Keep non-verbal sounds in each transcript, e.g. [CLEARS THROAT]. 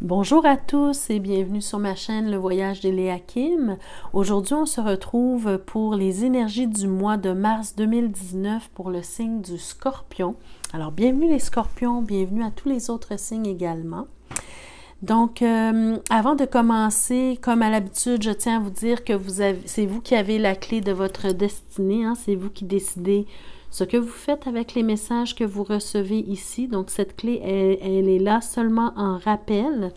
Bonjour à tous et bienvenue sur ma chaîne Le Voyage d'Eléa Kim. Aujourd'hui, on se retrouve pour les énergies du mois de mars 2019 pour le signe du scorpion. Alors, bienvenue les scorpions, bienvenue à tous les autres signes également. Donc, euh, avant de commencer, comme à l'habitude, je tiens à vous dire que vous c'est vous qui avez la clé de votre destinée. Hein, c'est vous qui décidez ce que vous faites avec les messages que vous recevez ici, donc cette clé, elle, est là seulement en rappel.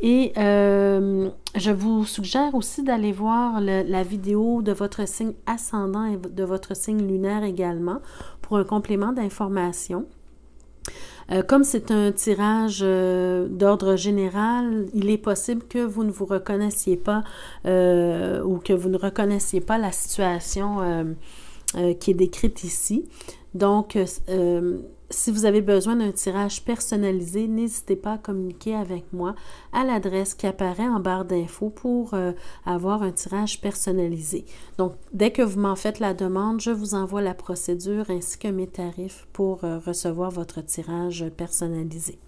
Et euh, je vous suggère aussi d'aller voir la vidéo de votre signe ascendant et de votre signe lunaire également pour un complément d'information. Euh, comme c'est un tirage euh, d'ordre général, il est possible que vous ne vous reconnaissiez pas ou que vous ne reconnaissiez pas la situation euh, qui est décrite ici. Donc, euh, euh, si vous avez besoin d'un tirage personnalisé, n'hésitez pas à communiquer avec moi à l'adresse qui apparaît en barre d'infos pour avoir un tirage personnalisé. Donc, dès que vous m'en faites la demande, je vous envoie la procédure ainsi que mes tarifs pour recevoir votre tirage personnalisé.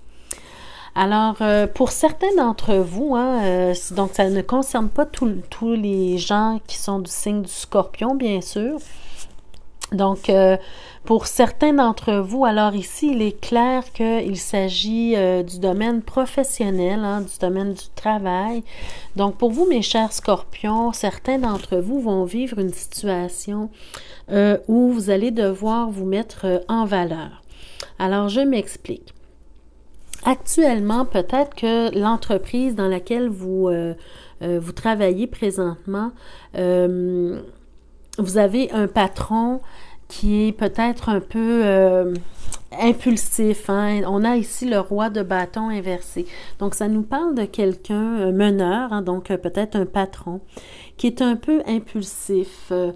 Alors, pour certains d'entre vous, hein, donc ça ne concerne pas tous les gens qui sont du signe du scorpion, bien sûr, donc, euh, pour certains d'entre vous, alors ici, il est clair qu'il s'agit euh, du domaine professionnel, hein, du domaine du travail. Donc, pour vous, mes chers scorpions, certains d'entre vous vont vivre une situation euh, où vous allez devoir vous mettre en valeur. Alors, je m'explique. Actuellement, peut-être que l'entreprise dans laquelle vous, vous travaillez présentement vous avez un patron qui est peut-être un peu euh, impulsif. Hein. On a ici le roi de bâton inversé. Donc, ça nous parle de quelqu'un meneur, hein, donc euh, peut-être un patron, qui est un peu impulsif, euh,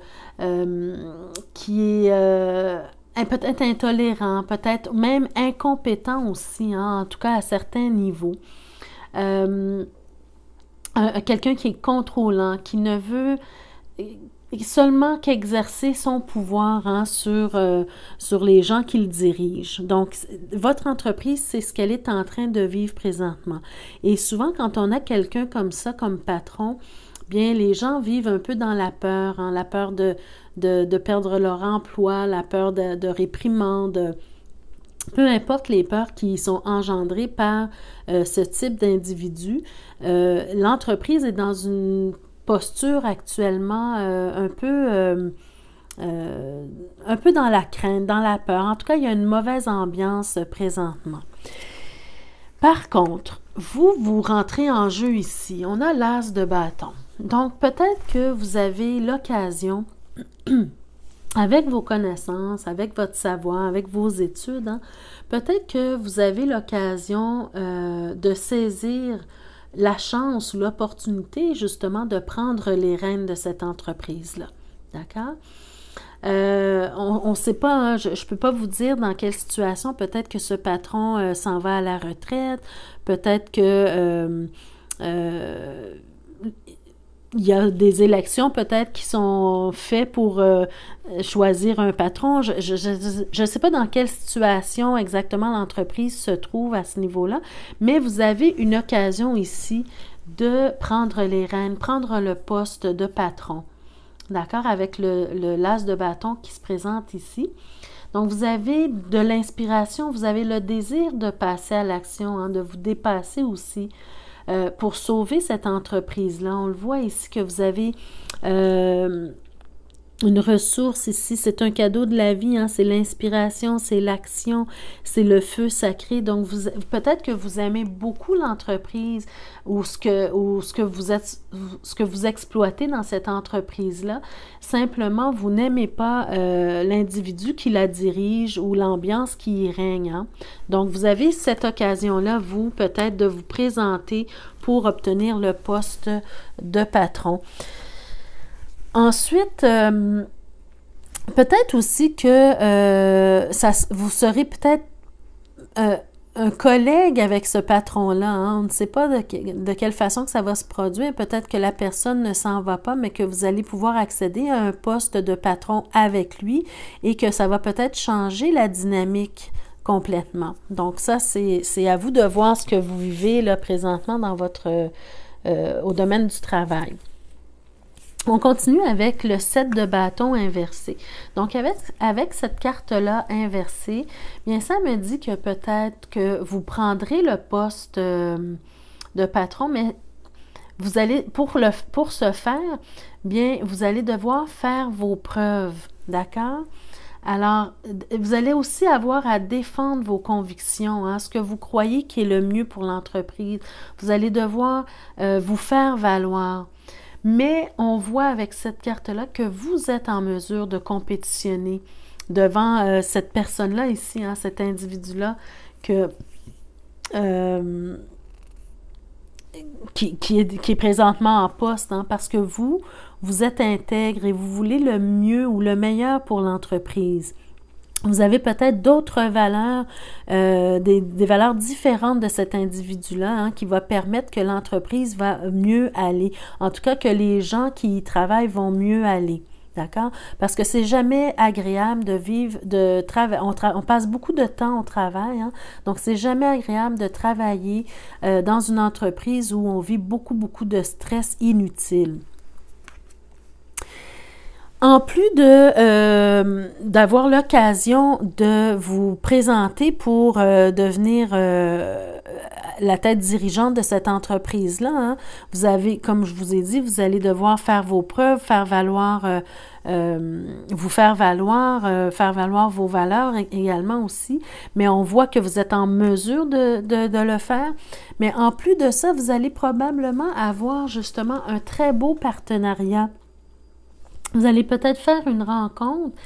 qui est peut-être intolérant, peut-être même incompétent aussi, hein, en tout cas à certains niveaux. quelqu'un qui est contrôlant, qui ne veut seulement qu'exercer son pouvoir hein, sur, euh, sur les gens qu'il dirige. Donc, votre entreprise, c'est ce qu'elle est en train de vivre présentement. Et souvent, quand on a quelqu'un comme ça, comme patron, bien, les gens vivent un peu dans la peur, hein, la peur de, de, perdre leur emploi, la peur de, réprimande peu importe les peurs qui sont engendrées par euh, ce type d'individu, euh, l'entreprise est dans une actuellement euh, un peu... Euh, euh, un peu dans la crainte, dans la peur. En tout cas, il y a une mauvaise ambiance présentement. Par contre, vous, vous rentrez en jeu ici. On a l'as de bâton. Donc, peut-être que vous avez l'occasion, [CLEARS THROAT] avec vos connaissances, avec votre savoir, avec vos études, hein, peut-être que vous avez l'occasion de saisir la chance ou l'opportunité justement de prendre les rênes de cette entreprise-là. D'accord? Euh, on ne sait pas, hein, je ne peux pas vous dire dans quelle situation peut-être que ce patron euh, s'en va à la retraite, peut-être que euh, il y a des élections peut-être qui sont faites pour euh, choisir un patron. Je ne sais pas dans quelle situation exactement l'entreprise se trouve à ce niveau-là, mais vous avez une occasion ici de prendre les rênes, prendre le poste de patron. D'accord Avec le, l'as de bâton qui se présente ici. Donc, vous avez de l'inspiration, vous avez le désir de passer à l'action, hein, de vous dépasser aussi, euh, pour sauver cette entreprise-là. On le voit ici que vous avez euh, une ressource ici, c'est un cadeau de la vie, hein. c'est l'inspiration, c'est l'action, c'est le feu sacré. Donc, vous, peut-être que vous aimez beaucoup l'entreprise ou ce que, vous êtes, ce que vous exploitez dans cette entreprise-là. Simplement, vous n'aimez pas euh, l'individu qui la dirige ou l'ambiance qui y règne. Hein. Donc, vous avez cette occasion-là, vous, peut-être, de vous présenter pour obtenir le poste de patron. Ensuite, euh, peut-être aussi que euh, vous serez peut-être euh, un collègue avec ce patron-là. Hein. On ne sait pas de, quelle façon que ça va se produire. Peut-être que la personne ne s'en va pas, mais que vous allez pouvoir accéder à un poste de patron avec lui et que ça va peut-être changer la dynamique complètement. Donc ça, c'est à vous de voir ce que vous vivez là présentement dans votre, au domaine du travail. On continue avec le 7 de bâton inversé. Donc avec, avec cette carte-là inversée, bien ça me dit que peut-être que vous prendrez le poste euh, de patron, mais vous allez pour le pour ce faire, bien vous allez devoir faire vos preuves, d'accord Alors vous allez aussi avoir à défendre vos convictions, hein, ce que vous croyez qui est le mieux pour l'entreprise. Vous allez devoir euh, vous faire valoir. Mais on voit avec cette carte-là que vous êtes en mesure de compétitionner devant euh, cette personne-là ici, hein, cet individu-là, euh, qui, est, présentement en poste, hein, parce que vous, vous êtes intègre et vous voulez le mieux ou le meilleur pour l'entreprise vous avez peut-être d'autres valeurs, euh, des, valeurs différentes de cet individu-là, hein, qui va permettre que l'entreprise va mieux aller. En tout cas, que les gens qui y travaillent vont mieux aller. D'accord? Parce que c'est jamais agréable de vivre, de travailler. On, passe beaucoup de temps au travail, hein. donc c'est jamais agréable de travailler euh, dans une entreprise où on vit beaucoup, beaucoup de stress inutile en plus de euh, d'avoir l'occasion de vous présenter pour euh, devenir euh, la tête dirigeante de cette entreprise-là, hein, vous avez, comme je vous ai dit, vous allez devoir faire vos preuves, faire valoir, vous faire valoir, faire valoir vos valeurs également aussi. Mais on voit que vous êtes en mesure de, de, de le faire. Mais en plus de ça, vous allez probablement avoir justement un très beau partenariat vous allez peut-être faire une rencontre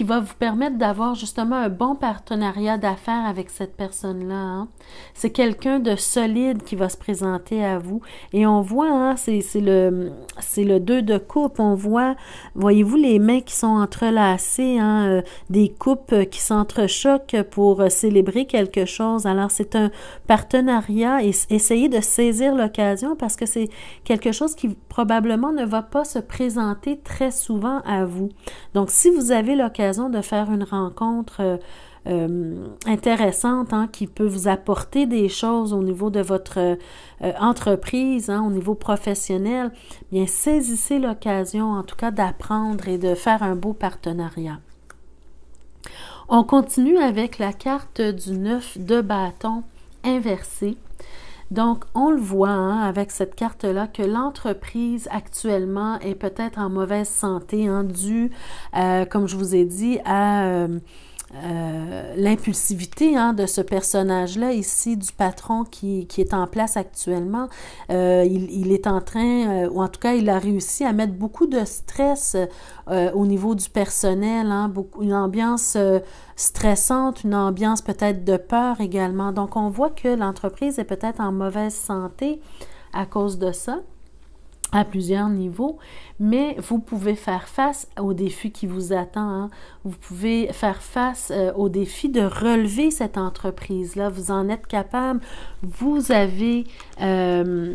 qui va vous permettre d'avoir justement un bon partenariat d'affaires avec cette personne-là. Hein. C'est quelqu'un de solide qui va se présenter à vous. Et on voit, hein, c'est le, le 2 de coupe, on voit, voyez-vous, les mains qui sont entrelacées, hein, euh, des coupes qui s'entrechoquent pour euh, célébrer quelque chose. Alors c'est un partenariat et essayez de saisir l'occasion parce que c'est quelque chose qui probablement ne va pas se présenter très souvent à vous. Donc si vous avez l'occasion, de faire une rencontre euh, euh, intéressante hein, qui peut vous apporter des choses au niveau de votre euh, entreprise, hein, au niveau professionnel, bien saisissez l'occasion en tout cas d'apprendre et de faire un beau partenariat. On continue avec la carte du 9 de bâton inversé. Donc, on le voit hein, avec cette carte-là que l'entreprise actuellement est peut-être en mauvaise santé, hein, due, euh, comme je vous ai dit, à... Euh, euh, l'impulsivité hein, de ce personnage-là ici, du patron qui, est en place actuellement. Euh, il, est en train, euh, ou en tout cas, il a réussi à mettre beaucoup de stress au niveau du personnel, hein, beaucoup, une ambiance stressante, une ambiance peut-être de peur également. Donc, on voit que l'entreprise est peut-être en mauvaise santé à cause de ça à plusieurs niveaux, mais vous pouvez faire face aux défis qui vous attendent. Hein. Vous pouvez faire face euh, au défi de relever cette entreprise-là. Vous en êtes capable. Vous avez euh,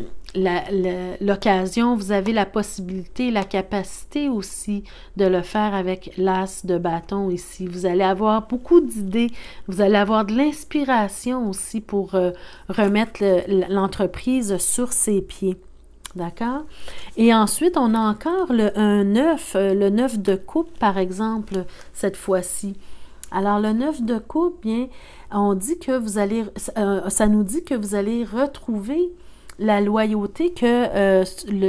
l'occasion, vous avez la possibilité, la capacité aussi de le faire avec l'as de bâton ici. Vous allez avoir beaucoup d'idées. Vous allez avoir de l'inspiration aussi pour euh, remettre l'entreprise sur ses pieds. D'accord? Et ensuite, on a encore le, un euh, le 9 de coupe, par exemple, cette fois-ci. Alors, le 9 de coupe, bien, on dit que vous allez, euh, ça nous dit que vous allez retrouver la loyauté que euh,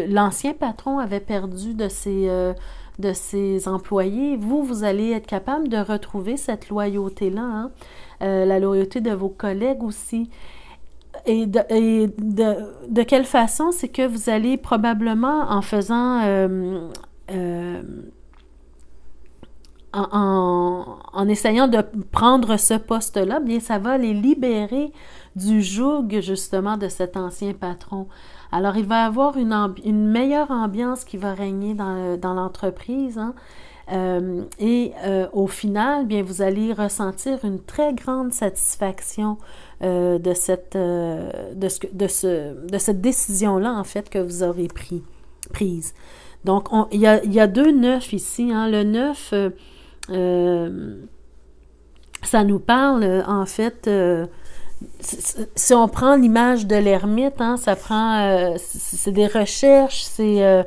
l'ancien patron avait perdue de ses, de ses employés. Vous, vous allez être capable de retrouver cette loyauté-là, hein? la loyauté de vos collègues aussi. Et, de, de, quelle façon? C'est que vous allez probablement, en faisant... Euh, euh, en, essayant de prendre ce poste-là, bien, ça va les libérer du joug, justement, de cet ancien patron. Alors, il va avoir une, meilleure ambiance qui va régner dans, l'entreprise. Hein. Euh, et euh, au final, bien, vous allez ressentir une très grande satisfaction euh, de cette, de ce, de ce, de cette décision-là, en fait, que vous aurez pris, prise. Donc, il y a, deux neufs ici. Hein. Le neuf, ça nous parle, en fait, si on prend l'image de l'ermite, hein, ça prend, c'est des recherches, c'est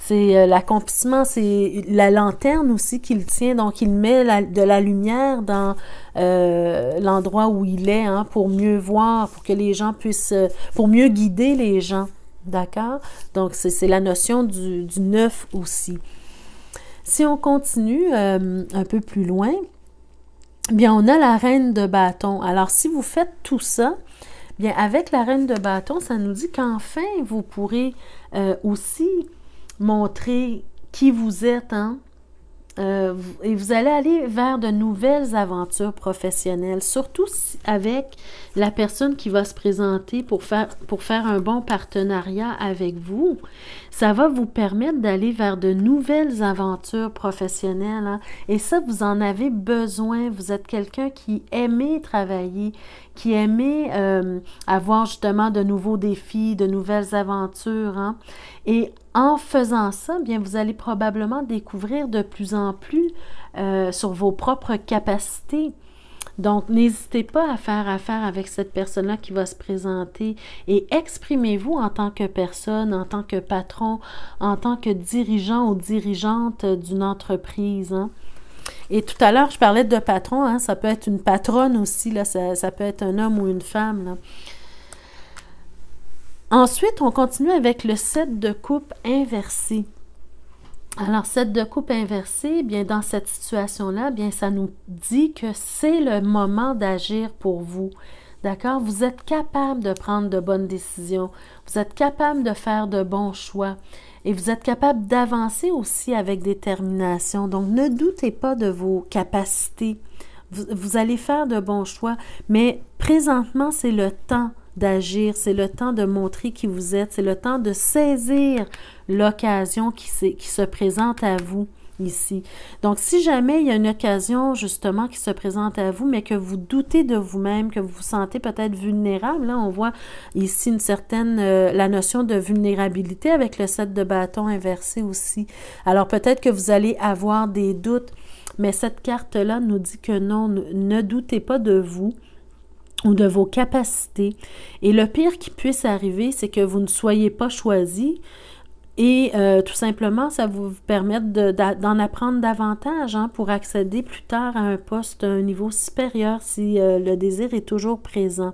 c'est euh, l'accomplissement, c'est la lanterne aussi qu'il tient, donc il met de la lumière dans euh, l'endroit où il est hein, pour mieux voir, pour que les gens puissent, euh, pour mieux guider les gens. D'accord? Donc, c'est la notion du, neuf aussi. Si on continue un peu plus loin, bien, on a la reine de bâton. Alors, si vous faites tout ça, bien, avec la reine de bâton, ça nous dit qu'enfin, vous pourrez aussi montrer qui vous êtes, hein? Euh, et vous allez aller vers de nouvelles aventures professionnelles, surtout avec la personne qui va se présenter pour faire, pour faire un bon partenariat avec vous. Ça va vous permettre d'aller vers de nouvelles aventures professionnelles. Hein. Et ça, vous en avez besoin. Vous êtes quelqu'un qui aime travailler, qui aimait euh, avoir justement de nouveaux défis, de nouvelles aventures. Hein. Et en faisant ça, bien, vous allez probablement découvrir de plus en plus euh, sur vos propres capacités. Donc, n'hésitez pas à faire affaire avec cette personne-là qui va se présenter et exprimez-vous en tant que personne, en tant que patron, en tant que dirigeant ou dirigeante d'une entreprise. Hein. Et tout à l'heure, je parlais de patron, hein, ça peut être une patronne aussi, là, ça, peut être un homme ou une femme. Ensuite, on continue avec le 7 de coupe inversé. Alors, 7 de coupe inversé, eh bien dans cette situation-là, eh bien ça nous dit que c'est le moment d'agir pour vous. D'accord Vous êtes capable de prendre de bonnes décisions. Vous êtes capable de faire de bons choix et vous êtes capable d'avancer aussi avec détermination. Donc, ne doutez pas de vos capacités. Vous, allez faire de bons choix, mais présentement, c'est le temps d'agir, c'est le temps de montrer qui vous êtes, c'est le temps de saisir l'occasion qui se présente à vous ici. Donc, si jamais il y a une occasion justement qui se présente à vous, mais que vous doutez de vous-même, que vous vous sentez peut-être vulnérable, on voit ici une certaine, euh, la notion de vulnérabilité avec le set de bâton inversé aussi. Alors, peut-être que vous allez avoir des doutes, mais cette carte-là nous dit que non, ne doutez pas de vous ou de vos capacités. Et le pire qui puisse arriver, c'est que vous ne soyez pas choisi, et euh, tout simplement, ça vous permet d'en apprendre davantage hein, pour accéder plus tard à un poste à un niveau supérieur si euh, le désir est toujours présent.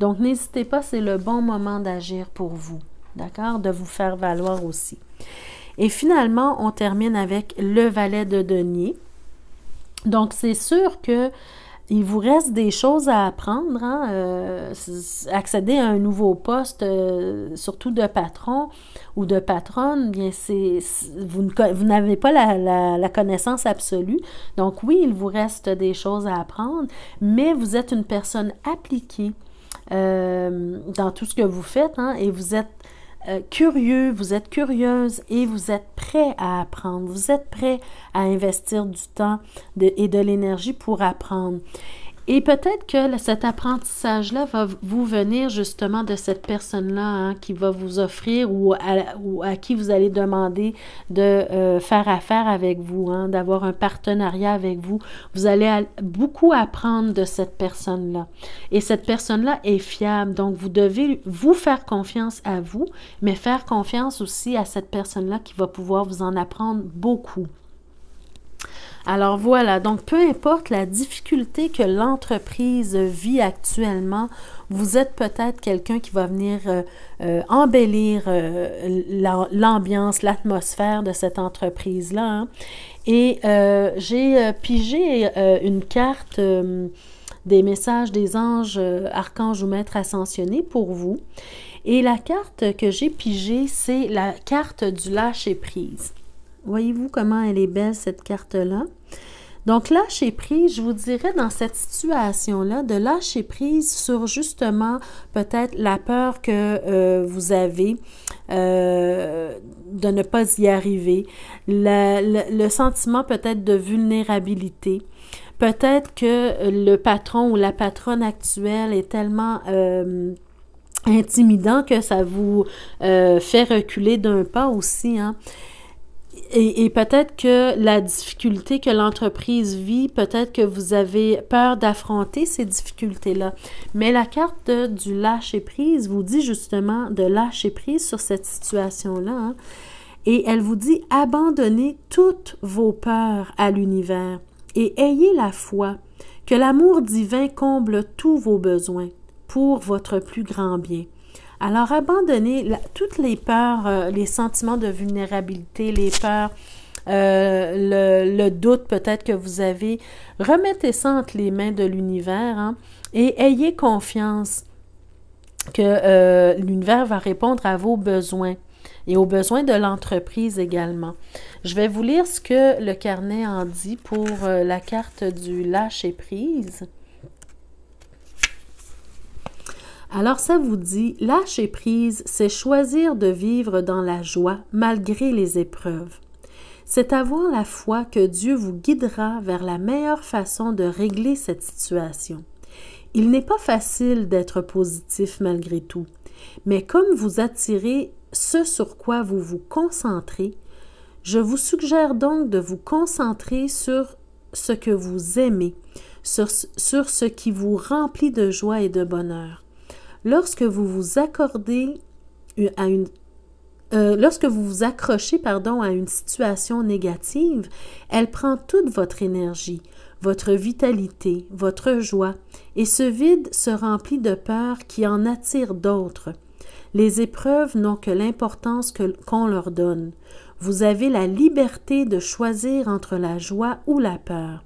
Donc, n'hésitez pas, c'est le bon moment d'agir pour vous, d'accord? De vous faire valoir aussi. Et finalement, on termine avec le valet de denier. Donc, c'est sûr que il vous reste des choses à apprendre. Hein, euh, accéder à un nouveau poste, euh, surtout de patron ou de patronne, bien c'est vous n'avez pas la, connaissance absolue. Donc oui, il vous reste des choses à apprendre, mais vous êtes une personne appliquée euh, dans tout ce que vous faites hein, et vous êtes euh, curieux, vous êtes curieuse et vous êtes prêt à apprendre, vous êtes prêt à investir du temps et de l'énergie pour apprendre. Et peut-être que cet apprentissage-là va vous venir justement de cette personne-là hein, qui va vous offrir ou à, qui vous allez demander de euh, faire affaire avec vous, hein, d'avoir un partenariat avec vous. Vous allez beaucoup apprendre de cette personne-là. Et cette personne-là est fiable. Donc, vous devez vous faire confiance à vous, mais faire confiance aussi à cette personne-là qui va pouvoir vous en apprendre beaucoup. Alors voilà, donc peu importe la difficulté que l'entreprise vit actuellement, vous êtes peut-être quelqu'un qui va venir euh, euh, embellir euh, l'ambiance, l'atmosphère de cette entreprise-là. Hein. Et j'ai pigé une carte des messages des anges, archanges ou maîtres ascensionnés pour vous. Et la carte que j'ai pigée, c'est la carte du lâcher-prise. Voyez-vous comment elle est belle, cette carte-là? Donc, lâcher prise, je vous dirais dans cette situation-là, de lâcher prise sur justement peut-être la peur que euh, vous avez euh, de ne pas y arriver, le sentiment peut-être de vulnérabilité. Peut-être que le patron ou la patronne actuelle est tellement... Euh, intimidant que ça vous fait reculer d'un pas aussi. Hein. Et, peut-être que la difficulté que l'entreprise vit, peut-être que vous avez peur d'affronter ces difficultés-là. Mais la carte du lâcher-prise vous dit justement de lâcher prise sur cette situation-là. Hein. Et elle vous dit abandonnez toutes vos peurs à l'univers et ayez la foi que l'amour divin comble tous vos besoins pour votre plus grand bien. Alors, abandonnez toutes les peurs, euh, les sentiments de vulnérabilité, les peurs, euh, le, doute peut-être que vous avez, remettez ça entre les mains de l'univers hein, et ayez confiance que euh, l'univers va répondre à vos besoins et aux besoins de l'entreprise également. Je vais vous lire ce que le carnet en dit pour la carte du lâcher-prise. Alors ça vous dit, lâcher prise, c'est choisir de vivre dans la joie malgré les épreuves. C'est avoir la foi que Dieu vous guidera vers la meilleure façon de régler cette situation. Il n'est pas facile d'être positif malgré tout, mais comme vous attirez ce sur quoi vous vous concentrez, je vous suggère donc de vous concentrer sur ce que vous aimez, sur, sur ce qui vous remplit de joie et de bonheur. Euh, lorsque vous vous accrochez pardon, à une situation négative, elle prend toute votre énergie, votre vitalité, votre joie, et ce vide se remplit de peur qui en attire d'autres. Les épreuves n'ont que l'importance qu'on leur donne. Vous avez la liberté de choisir entre la joie ou la peur,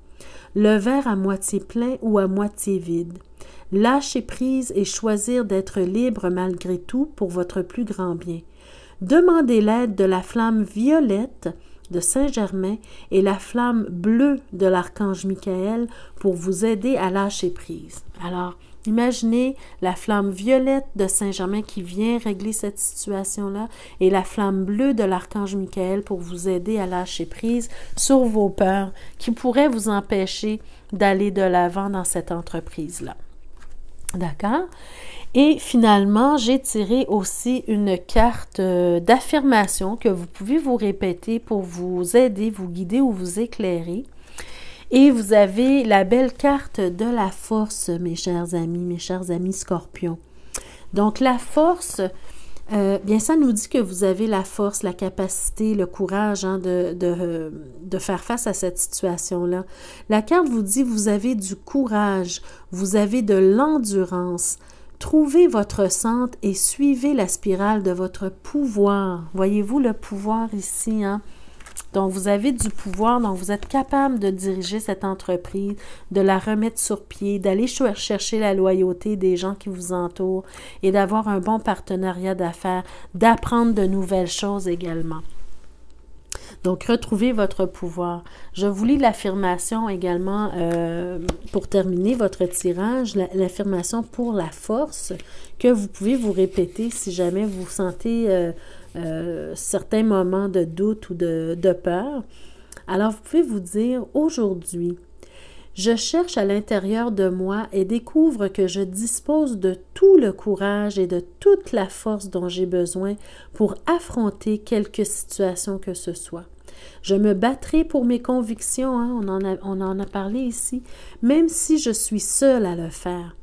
le verre à moitié plein ou à moitié vide. Lâcher prise et choisir d'être libre malgré tout pour votre plus grand bien. Demandez l'aide de la flamme violette de Saint-Germain et la flamme bleue de l'archange Michael pour vous aider à lâcher prise. Alors, imaginez la flamme violette de Saint-Germain qui vient régler cette situation-là et la flamme bleue de l'archange Michael pour vous aider à lâcher prise sur vos peurs qui pourraient vous empêcher d'aller de l'avant dans cette entreprise-là. D'accord? Et finalement, j'ai tiré aussi une carte euh, d'affirmation que vous pouvez vous répéter pour vous aider, vous guider ou vous éclairer. Et vous avez la belle carte de la force, mes chers amis, mes chers amis scorpions. Donc la force, euh, bien ça nous dit que vous avez la force, la capacité, le courage hein, de, de, de, faire face à cette situation-là. La carte vous dit vous avez du courage, vous avez de l'endurance. Trouvez votre centre et suivez la spirale de votre pouvoir. Voyez-vous le pouvoir ici, hein? Donc, vous avez du pouvoir, donc vous êtes capable de diriger cette entreprise, de la remettre sur pied, d'aller chercher la loyauté des gens qui vous entourent et d'avoir un bon partenariat d'affaires, d'apprendre de nouvelles choses également. Donc, retrouvez votre pouvoir. Je vous lis l'affirmation également euh, pour terminer votre tirage, l'affirmation pour la force que vous pouvez vous répéter si jamais vous vous sentez euh, euh, certains moments de doute ou de, peur. Alors vous pouvez vous dire aujourd'hui, je cherche à l'intérieur de moi et découvre que je dispose de tout le courage et de toute la force dont j'ai besoin pour affronter quelque situation que ce soit. Je me battrai pour mes convictions, hein, on, en a, on en a parlé ici, même si je suis seule à le faire.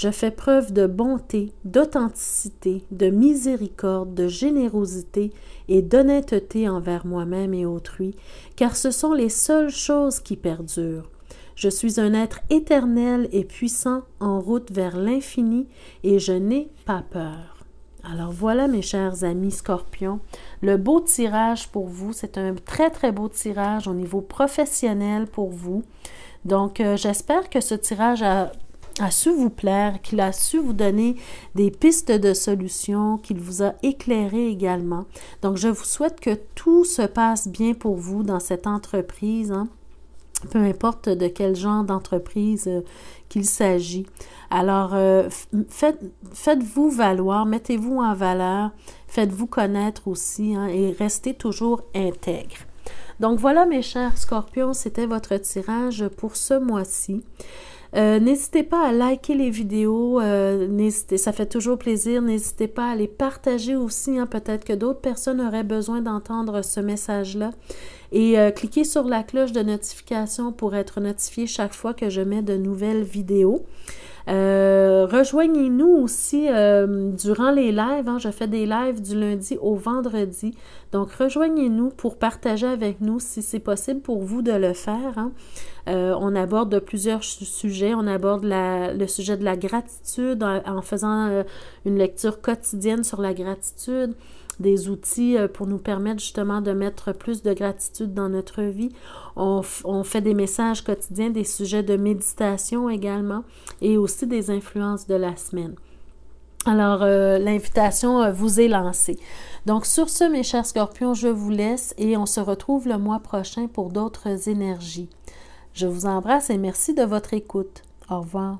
Je fais preuve de bonté, d'authenticité, de miséricorde, de générosité et d'honnêteté envers moi-même et autrui, car ce sont les seules choses qui perdurent. Je suis un être éternel et puissant en route vers l'infini et je n'ai pas peur. Alors voilà mes chers amis scorpions, le beau tirage pour vous, c'est un très très beau tirage au niveau professionnel pour vous. Donc euh, j'espère que ce tirage a a su vous plaire, qu'il a su vous donner des pistes de solutions, qu'il vous a éclairé également. Donc, je vous souhaite que tout se passe bien pour vous dans cette entreprise. Hein. peu importe de quel genre d'entreprise euh, qu'il s'agit. Alors, euh, faites, vous valoir, mettez-vous en valeur, faites-vous connaître aussi hein, et restez toujours intègre. Donc voilà mes chers scorpions, c'était votre tirage pour ce mois-ci. Euh, n'hésitez pas à liker les vidéos, euh, ça fait toujours plaisir. N'hésitez pas à les partager aussi, hein. peut-être que d'autres personnes auraient besoin d'entendre ce message-là et euh, cliquez sur la cloche de notification pour être notifié chaque fois que je mets de nouvelles vidéos. Euh, rejoignez-nous aussi euh, durant les lives. Hein. je fais des lives du lundi au vendredi. Donc, rejoignez-nous pour partager avec nous si c'est possible pour vous de le faire. Hein. on aborde de plusieurs sujets. On aborde le sujet de la gratitude en faisant une lecture quotidienne sur la gratitude des outils euh, pour nous permettre justement de mettre plus de gratitude dans notre vie. On, fait des messages quotidiens, des sujets de méditation également et aussi des influences de la semaine. Alors, euh, l'invitation euh, vous est lancée. Donc, sur ce, mes chers scorpions, je vous laisse et on se retrouve le mois prochain pour d'autres énergies. Je vous embrasse et merci de votre écoute. Au revoir.